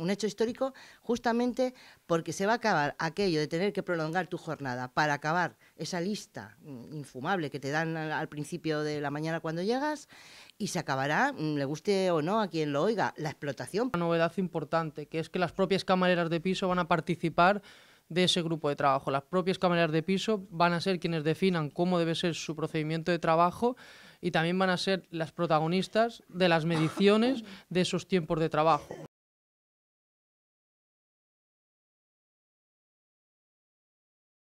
un hecho histórico justamente porque se va a acabar aquello de tener que prolongar tu jornada para acabar esa lista mm, infumable que te dan al principio de la mañana cuando llegas y se acabará, mm, le guste o no a quien lo oiga, la explotación. Una novedad importante, que es que las propias camareras de piso van a participar de ese grupo de trabajo. Las propias camareras de piso van a ser quienes definan cómo debe ser su procedimiento de trabajo y también van a ser las protagonistas de las mediciones de esos tiempos de trabajo.